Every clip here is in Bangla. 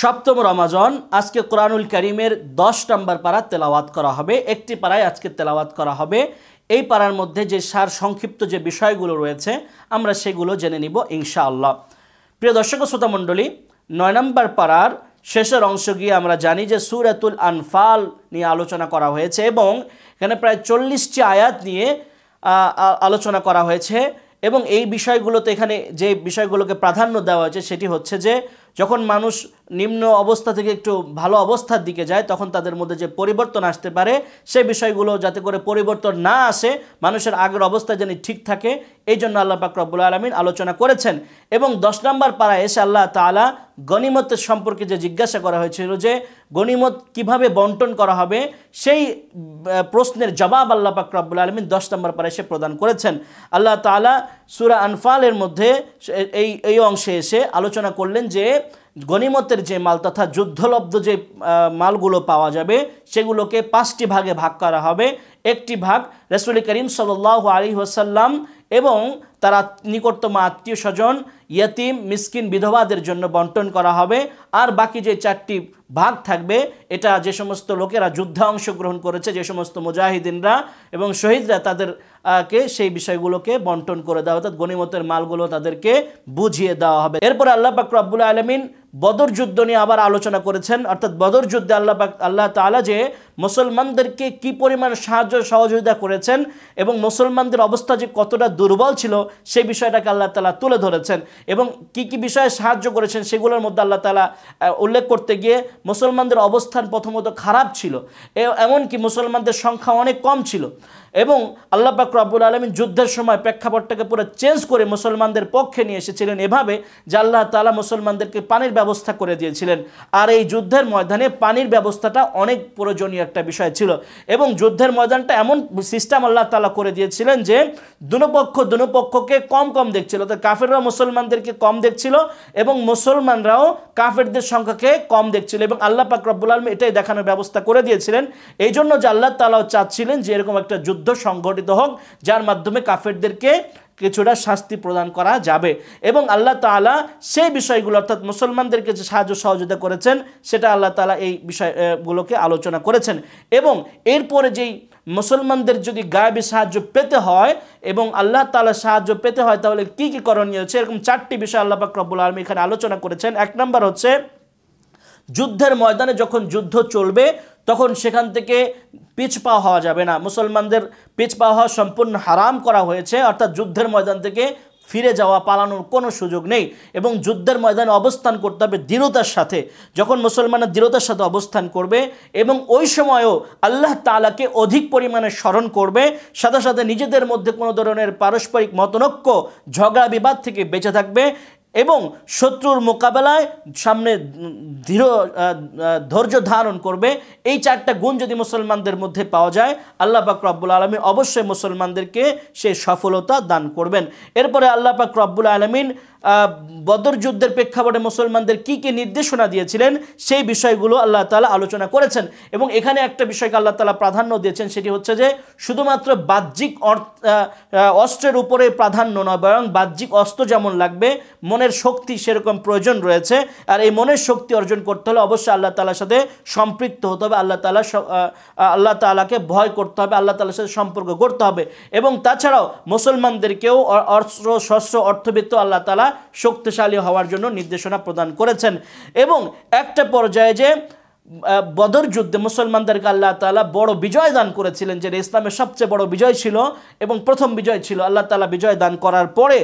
সপ্তম রমাজন আজকে কোরআনুল করিমের দশ নম্বর পাড়া তেলাওয়াত করা হবে একটি পাড়ায় আজকে তেলাওয়াত করা হবে এই পাড়ার মধ্যে যে সার সংক্ষিপ্ত যে বিষয়গুলো রয়েছে আমরা সেগুলো জেনে নিব ইনশাআল্লাহ প্রিয় দর্শক শ্রোতামণ্ডলী নয় নম্বর পাড়ার শেষের অংশ গিয়ে আমরা জানি যে সুরাতুল আনফাল নিয়ে আলোচনা করা হয়েছে এবং এখানে প্রায় চল্লিশটি আয়াত নিয়ে আলোচনা করা হয়েছে এবং এই বিষয়গুলোতে এখানে যে বিষয়গুলোকে প্রাধান্য দেওয়া হয়েছে সেটি হচ্ছে যে যখন মানুষ নিম্ন অবস্থা থেকে একটু ভালো অবস্থার দিকে যায় তখন তাদের মধ্যে যে পরিবর্তন আসতে পারে সেই বিষয়গুলো যাতে করে পরিবর্তন না আসে মানুষের আগের অবস্থা যেন ঠিক থাকে এই জন্য আল্লাহ পাকরবুল আলমিন আলোচনা করেছেন এবং দশ নম্বর পাড়ায় এসে আল্লাহ তালা গণিমতের সম্পর্কে যে জিজ্ঞাসা করা হয়েছিল যে গণিমত কিভাবে বন্টন করা হবে সেই প্রশ্নের জবাব আল্লাহ পাকরবুল আলমিন দশ নম্বর পাড়ায় এসে প্রদান করেছেন আল্লাহ তালা সুরা আনফালের মধ্যে এই এই অংশে এসে আলোচনা করলেন যে গনিমতের যে মাল তথা যুদ্ধলব্ধ যে মালগুলো পাওয়া যাবে সেগুলোকে পাঁচটি ভাগে ভাগ করা হবে একটি ভাগ রসুল করিম সাল আলী হোসাল্লাম এবং তারা নিকটতম আত্মীয় স্বজন ইয়তিম মিসকিন বিধবাদের জন্য বন্টন করা হবে আর বাকি যে চারটি ভাগ থাকবে এটা যে সমস্ত লোকেরা যুদ্ধে অংশগ্রহণ করেছে যে সমস্ত মুজাহিদিনরা এবং শহীদরা তাদেরকে সেই বিষয়গুলোকে বন্টন করে দেওয়া অর্থাৎ গণিমতের মালগুলো তাদেরকে বুঝিয়ে দেওয়া হবে এরপর আল্লাহ পাক রব্বুল আলমিন বদর যুদ্ধ নিয়ে আবার আলোচনা করেছেন অর্থাৎ বদর যুদ্ধে আল্লাহ আল্লাহ তালা যে মুসলমানদেরকে কি পরিমাণ সাহায্য সহযোগিতা করেছেন এবং মুসলমানদের অবস্থা যে কতটা দুর্বল ছিল সেই বিষয়টাকে আল্লাহ তালা তুলে ধরেছেন এবং কি কি বিষয়ে সাহায্য করেছেন সেগুলোর মধ্যে আল্লাহ তালা উল্লেখ করতে গিয়ে মুসলমানদের অবস্থান প্রথমত খারাপ ছিল এমনকি মুসলমানদের সংখ্যা অনেক কম ছিল এবং আল্লাহ পাক রব্বুল আলমী যুদ্ধের সময় প্রেক্ষাপটটাকে পুরো চেঞ্জ করে মুসলমানদের পক্ষে নিয়ে এসেছিলেন এভাবে যে আল্লাহ তালা মুসলমানদেরকে পানির ব্যবস্থা করে দিয়েছিলেন আর এই যুদ্ধের ময়দানে পানির ব্যবস্থাটা অনেক প্রয়োজনীয় একটা বিষয় ছিল এবং যুদ্ধের ময়দানটা এমন সিস্টেম আল্লাহ তালা করে দিয়েছিলেন যে দুপক্ষ দুপক্ষ পক্ষকে কম কম দেখছিল অর্থাৎ কাফেররা মুসলমানদেরকে কম দেখছিল এবং মুসলমানরাও কাফেরদের সংখ্যাকে কম দেখছিল এবং আল্লাহ পাক রব্বুল আলম এটাই দেখানোর ব্যবস্থা করে দিয়েছিলেন এই জন্য যে আল্লাহ তালাও চাচ্ছিলেন যে এরকম একটা যুদ্ধ সংগঠিত হোক যার মাধ্যমে কাফেরদেরকে কিছুটা শাস্তি প্রদান করা যাবে এবং আল্লাহ তালা সেই বিষয়গুলো অর্থাৎ মুসলমানদেরকে যে সাহায্য সহযোগিতা করেছেন সেটা আল্লাহ তালা এই বিষয়গুলোকে আলোচনা করেছেন এবং এরপরে যেই মুসলমানদের যদি গায়েবী সাহায্য পেতে হয় এবং আল্লাহ তালা সাহায্য পেতে হয় তাহলে কি কি করণীয় হচ্ছে এরকম চারটি বিষয় আল্লাহ পাকরবুল আলম এখানে আলোচনা করেছেন এক নম্বর হচ্ছে যুদ্ধের ময়দানে যখন যুদ্ধ চলবে তখন সেখান থেকে পিছপা হওয়া যাবে না মুসলমানদের পিছপা হওয়া সম্পূর্ণ হারাম করা হয়েছে অর্থাৎ যুদ্ধের ময়দান থেকে ফিরে যাওয়া পালানোর কোনো সুযোগ নেই এবং যুদ্ধের ময়দানে অবস্থান করতে হবে দৃঢ়তার সাথে যখন মুসলমানের দৃঢ়তার সাথে অবস্থান করবে এবং ওই সময়ও আল্লাহ তালাকে অধিক পরিমাণে স্মরণ করবে সাথে সাথে নিজেদের মধ্যে কোনো ধরনের পারস্পরিক মতনৈক্য ঝগড়া বিবাদ থেকে বেঁচে থাকবে এবং শত্রুর মোকাবেলায় সামনে দৃঢ় ধৈর্য ধারণ করবে এই চারটা গুণ যদি মুসলমানদের মধ্যে পাওয়া যায় আল্লাহ পাক রব্বুল আলমী অবশ্যই মুসলমানদেরকে সে সফলতা দান করবেন এরপরে আল্লাহ পাক রব্বুল আলমিন বদর যুদ্ধের প্রেক্ষাপটে মুসলমানদের কি কি নির্দেশনা দিয়েছিলেন সেই বিষয়গুলো আল্লাহ তালা আলোচনা করেছেন এবং এখানে একটা বিষয়কে আল্লাহ তালা প্রাধান্য দিয়েছেন সেটি হচ্ছে যে শুধুমাত্র বাহ্যিক অস্ত্রের উপরে প্রাধান্য নয় বরং বাহ্যিক অস্ত্র যেমন লাগবে মনের শক্তি সেরকম প্রয়োজন রয়েছে আর এই মনের শক্তি অর্জন করতে হলে অবশ্যই আল্লাহ তালার সাথে সম্পৃক্ত হতে হবে আল্লাহ তালা আল্লাহ তালাকে ভয় করতে হবে আল্লাহ তালার সাথে সম্পর্ক করতে হবে এবং তাছাড়াও মুসলমানদেরকেও অস্ত্র শস্ত্র অর্থবিত্ত আল্লাহ তালা শক্তিশালী হওয়ার জন্য নির্দেশনা প্রদান করেছেন এবং একটা পর্যায়ে যে বদর যুদ্ধে মুসলমানদেরকে আল্লাহ তালা বড় বিজয় দান করেছিলেন যে ইসলামের সবচেয়ে বড় বিজয় ছিল এবং প্রথম বিজয় ছিল আল্লাহ তালা বিজয় দান করার পরে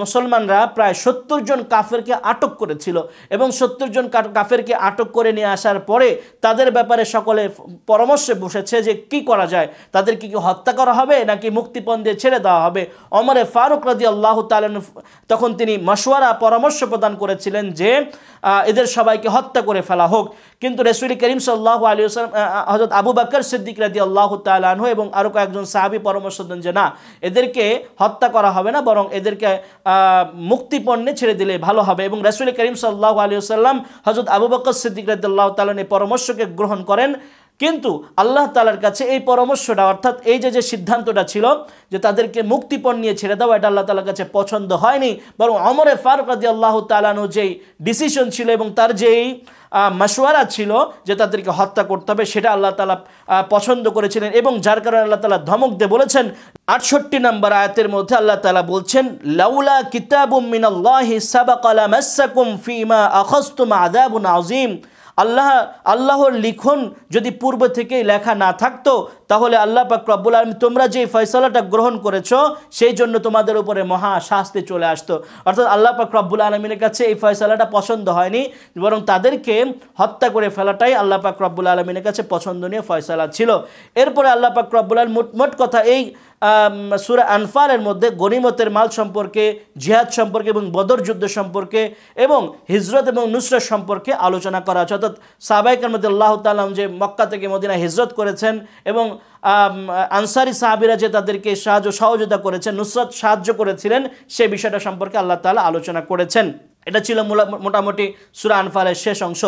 মুসলমানরা প্রায় সত্তর জন কাফেরকে আটক করেছিল এবং সত্তর জন কাফেরকে আটক করে নিয়ে আসার পরে তাদের ব্যাপারে সকলে পরামর্শে বসেছে যে কি করা যায় তাদের কি হত্যা করা হবে নাকি মুক্তিপণ দিয়ে ছেড়ে দেওয়া হবে অমরে ফারুক রাদি আল্লাহ তালেন তখন তিনি মাসোয়ারা পরামর্শ প্রদান করেছিলেন যে এদের সবাইকে হত্যা করে ফেলা হোক কিন্তু রসুল করিম সাল্লাহ আলী আসলাম হজরত আবু বাকর সিদ্দিক রাদি আল্লাহ তালাহ এবং আরও কয়েকজন সাহাবি পরামর্শ দেন যে না এদেরকে হত্যা করা হবে না বরং এদেরকে মুক্তিপণ্যে ছেড়ে দিলে ভালো হবে এবং রসুল করিম সাল্লাহ আলী আসাল্লাম হজরত আবু বাকর সিদ্দিক রাদ্দাল্লাহ তালন এই পরামর্শকে গ্রহণ করেন কিন্তু আল্লাহ তালার কাছে এই পরামর্শটা অর্থাৎ এই যে যে সিদ্ধান্তটা ছিল যে তাদেরকে মুক্তিপণ নিয়ে ছেড়ে দেওয়া এটা আল্লাহ তালার কাছে পছন্দ হয়নি বরং অমরে আদি আল্লাহ তালানো যেই ডিসিশন ছিল এবং তার যেই মাসোয়ারা ছিল যে তাদেরকে হত্যা করতে হবে সেটা আল্লাহ তালা পছন্দ করেছিলেন এবং যার কারণে আল্লাহ তালা ধমক দিয়ে বলেছেন আটষট্টি নম্বর আয়াতের মধ্যে আল্লাহ তালা বলছেন লাউলা কিতাবুম মিনাল্লাহি সাবাকালা মাসাকুম ফিমা আখস্তুম আদাবুন আজিম আল্লাহ আল্লাহর লিখন যদি পূর্ব থেকে লেখা না থাকতো তাহলে আল্লাহ পাক রব্বুল আলম তোমরা যে ফয়সলাটা গ্রহণ করেছ সেই জন্য তোমাদের উপরে মহা শাস্তি চলে আসতো অর্থাৎ আল্লাহ পাক রব্বুল আলমিনের কাছে এই ফয়সলাটা পছন্দ হয়নি বরং তাদেরকে হত্যা করে ফেলাটাই আল্লাহ পাক রব্বুল আলমিনের কাছে পছন্দনীয় ফয়সলা ছিল এরপরে আল্লাহ পাক রব্বুল আলম মোট কথা এই সুরা আনফালের মধ্যে গনিমতের মাল সম্পর্কে জিহাদ সম্পর্কে এবং বদর যুদ্ধ সম্পর্কে এবং হিজরত এবং নুসরত সম্পর্কে আলোচনা করা আছে অর্থাৎ সাবাইকের মধ্যে আল্লাহ তালাম যে মক্কা থেকে মদিনা হিজরত করেছেন এবং আনসারি সাহাবিরা যে তাদেরকে সাহায্য সহযোগিতা করেছেন নুসরত সাহায্য করেছিলেন সে বিষয়টা সম্পর্কে আল্লাহ তালা আলোচনা করেছেন এটা ছিল মোটামুটি সুরা আনফালের শেষ অংশ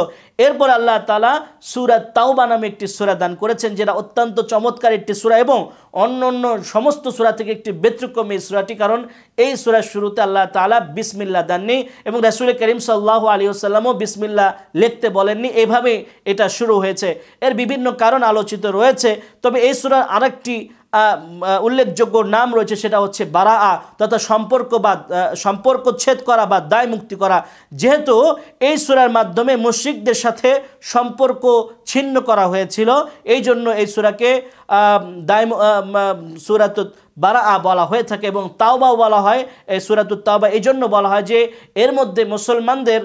এরপর আল্লাহ তালা সুরা তাওবা নামে একটি সুরা দান করেছেন যেটা অত্যন্ত চমৎকার একটি সুরা এবং অন্য অন্য সমস্ত সুরা থেকে একটি ব্যতিক্রম এই সুরাটি কারণ এই সুরার শুরুতে আল্লাহ তালা বিসমিল্লা দেননি এবং রাসুল করিম সাল্লাহ আলী আসাল্লামও বিসমিল্লা লিখতে বলেননি এভাবে এটা শুরু হয়েছে এর বিভিন্ন কারণ আলোচিত রয়েছে তবে এই সুরার আরেকটি উল্লেখযোগ্য নাম রয়েছে সেটা হচ্ছে বারা আ তথা সম্পর্ক বা সম্পর্ক ছেদ করা বা দায় মুক্তি করা যেহেতু এই সুরার মাধ্যমে মুশ্রিকদের সাথে সম্পর্ক ছিন্ন করা হয়েছিল এই জন্য এই সুরাকে দায় সুরাত বারা আ বলা হয়ে থাকে এবং তাওবাও বলা হয় এই সুরাতুত তাওবা এই জন্য বলা হয় যে এর মধ্যে মুসলমানদের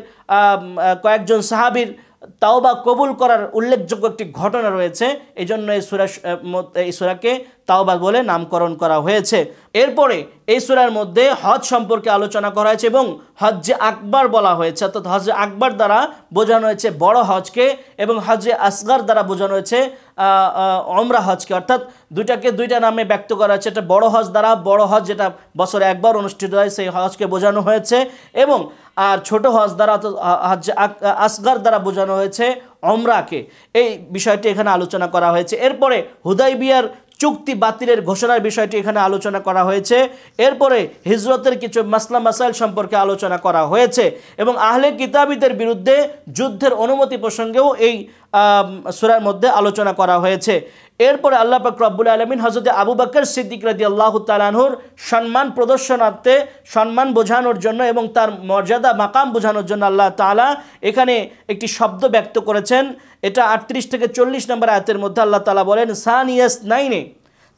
কয়েকজন সাহাবির তাওবা কবুল করার উল্লেখযোগ্য একটি ঘটনা রয়েছে এই জন্য এই সুরা এই সুরাকে তাওবা বলে নামকরণ করা হয়েছে এরপরে এই সুরার মধ্যে হজ সম্পর্কে আলোচনা করা হয়েছে এবং হজ্জে আকবর বলা হয়েছে অর্থাৎ হজে আকবর দ্বারা বোঝানো হয়েছে বড় হজকে এবং হজে আসগার দ্বারা বোঝানো হয়েছে অমরা হজকে অর্থাৎ দুইটাকে দুইটা নামে ব্যক্ত করা হয়েছে এটা বড় হজ দ্বারা বড় হজ যেটা বছরে একবার অনুষ্ঠিত হয় সেই হজকে বোঝানো হয়েছে এবং আর ছোট হজ দ্বারা হজ আসগার দ্বারা বোঝানো হয়েছে অমরাকে এই বিষয়টি এখানে আলোচনা করা হয়েছে এরপরে হুদাইবিয়ার চুক্তি বাতিলের ঘোষণার বিষয়টি এখানে আলোচনা করা হয়েছে এরপরে হিজরতের কিছু মাসলা মাসাইল সম্পর্কে আলোচনা করা হয়েছে এবং আহলে কিতাবিদের বিরুদ্ধে যুদ্ধের অনুমতি প্রসঙ্গেও এই সুরার মধ্যে আলোচনা করা হয়েছে এরপরে আল্লাহ পাক রব্বুল আলমিন হজরত আবু বাকর সিদ্দিক রাজি আল্লাহ তালানহুর সম্মান প্রদর্শনার্থে সম্মান বোঝানোর জন্য এবং তার মর্যাদা মাকাম বোঝানোর জন্য আল্লাহ তালা এখানে একটি শব্দ ব্যক্ত করেছেন এটা আটত্রিশ থেকে চল্লিশ নম্বর আয়তের মধ্যে আল্লাহ তালা বলেন সান ইয়াস নাইনে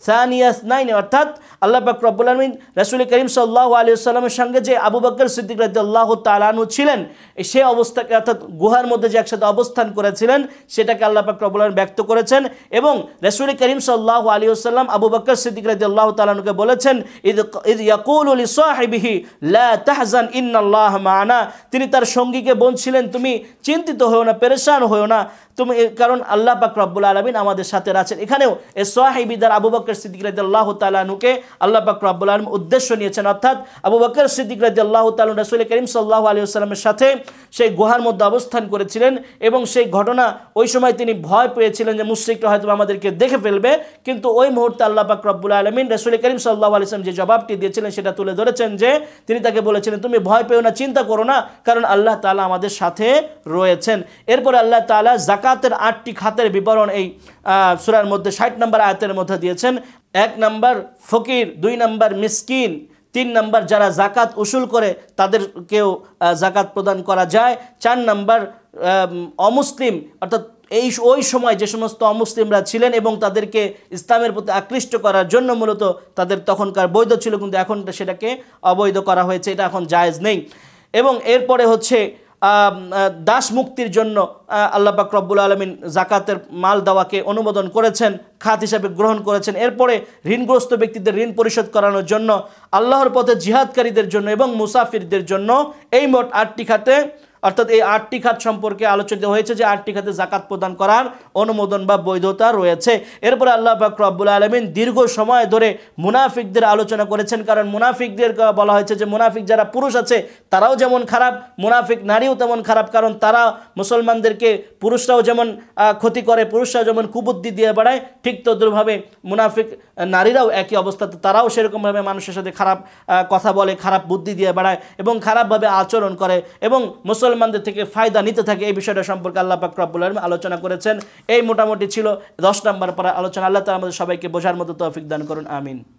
সানিয়াস নাইন অর্থাৎ আল্লাহ পাক রব্বুল আলমিন রাসুল করিম সাল্লাহ আলিয়াল্লামের সঙ্গে যে আবু বকর সিদ্দিক রাজি আল্লাহ তালানু ছিলেন সে অবস্থাকে অর্থাৎ গুহার মধ্যে যে একসাথে অবস্থান করেছিলেন সেটাকে আল্লাহ পাক রব্বুল আলম ব্যক্ত করেছেন এবং রাসুল করিম সাল্লাহ আলিয়াল্লাম আবু বকর সিদ্দিক রাজি আল্লাহ তালানুকে বলেছেন ইদ ইদ ইয়াকুল আলি সাহেবিহি লা তাহজান ইন্নাল্লাহ মানা তিনি তার সঙ্গীকে বলছিলেন তুমি চিন্তিত হও না পেরেশান হও না তুমি কারণ আল্লাহ পাক রব্বুল আলমিন আমাদের সাথে আছেন এখানেও এ সোয়াহিবিদার আবু বকর বকর সিদ্দিক রাজি আল্লাহ তালুকে আল্লাহ পাক রব্বুল আলম উদ্দেশ্য নিয়েছেন অর্থাৎ আবু বকর সিদ্দিক রাজি আল্লাহ তালু রসুল করিম সাল্লাহ আলী আসসালামের সাথে সেই গুহার মধ্যে অবস্থান করেছিলেন এবং সেই ঘটনা ওই সময় তিনি ভয় পেয়েছিলেন যে মুশ্রিকটা হয়তো আমাদেরকে দেখে ফেলবে কিন্তু ওই মুহূর্তে আল্লাহ পাক রব্বুল আলমিন রসুল করিম সাল্লাহ আলিয়াম যে জবাবটি দিয়েছিলেন সেটা তুলে ধরেছেন যে তিনি তাকে বলেছিলেন তুমি ভয় পেও না চিন্তা করো না কারণ আল্লাহ তালা আমাদের সাথে রয়েছেন এরপরে আল্লাহ তালা জাকাতের আটটি খাতের বিবরণ এই সুরার মধ্যে ষাট নম্বর আয়তের মধ্যে দিয়েছেন এক নাম্বার ফকির দুই নাম্বার মিসকিন তিন নাম্বার যারা জাকাত উসুল করে তাদেরকেও জাকাত প্রদান করা যায় চার নাম্বার অমুসলিম অর্থাৎ এই ওই সময় যে সমস্ত অমুসলিমরা ছিলেন এবং তাদেরকে ইসলামের প্রতি আকৃষ্ট করার জন্য মূলত তাদের তখনকার বৈধ ছিল কিন্তু এখন সেটাকে অবৈধ করা হয়েছে এটা এখন জায়েজ নেই এবং এরপরে হচ্ছে দাস মুক্তির জন্য আল্লাপাক রব্বুল আলমিন জাকাতের মাল দেওয়াকে অনুমোদন করেছেন খাত হিসাবে গ্রহণ করেছেন এরপরে ঋণগ্রস্ত ব্যক্তিদের ঋণ পরিশোধ করানোর জন্য আল্লাহর পথে জিহাদকারীদের জন্য এবং মুসাফিরদের জন্য এই মোট আটটি খাতে অর্থাৎ এই আটটি খাত সম্পর্কে আলোচিত হয়েছে যে আটটি খাতে জাকাত প্রদান করার অনুমোদন বা বৈধতা রয়েছে এরপরে আল্লাহ পাক আলমিন দীর্ঘ সময় ধরে মুনাফিকদের আলোচনা করেছেন কারণ মুনাফিকদের বলা হয়েছে যে মুনাফিক যারা পুরুষ আছে তারাও যেমন খারাপ মুনাফিক নারীও তেমন খারাপ কারণ তারা মুসলমানদেরকে পুরুষরাও যেমন ক্ষতি করে পুরুষরাও যেমন কুবুদ্ধি দিয়ে বেড়ায় ঠিক তদুরভাবে মুনাফিক নারীরাও একই অবস্থাতে তারাও সেরকমভাবে মানুষের সাথে খারাপ কথা বলে খারাপ বুদ্ধি দিয়ে বেড়ায় এবং খারাপভাবে আচরণ করে এবং মুসল মুসলমানদের থেকে ফায়দা নিতে থাকে এই বিষয়টা সম্পর্কে আল্লাহ পাক রব্বুল আলম আলোচনা করেছেন এই মোটামুটি ছিল দশ নম্বর পর আলোচনা আল্লাহ তালা আমাদের সবাইকে বোঝার মতো তৌফিক দান করুন আমিন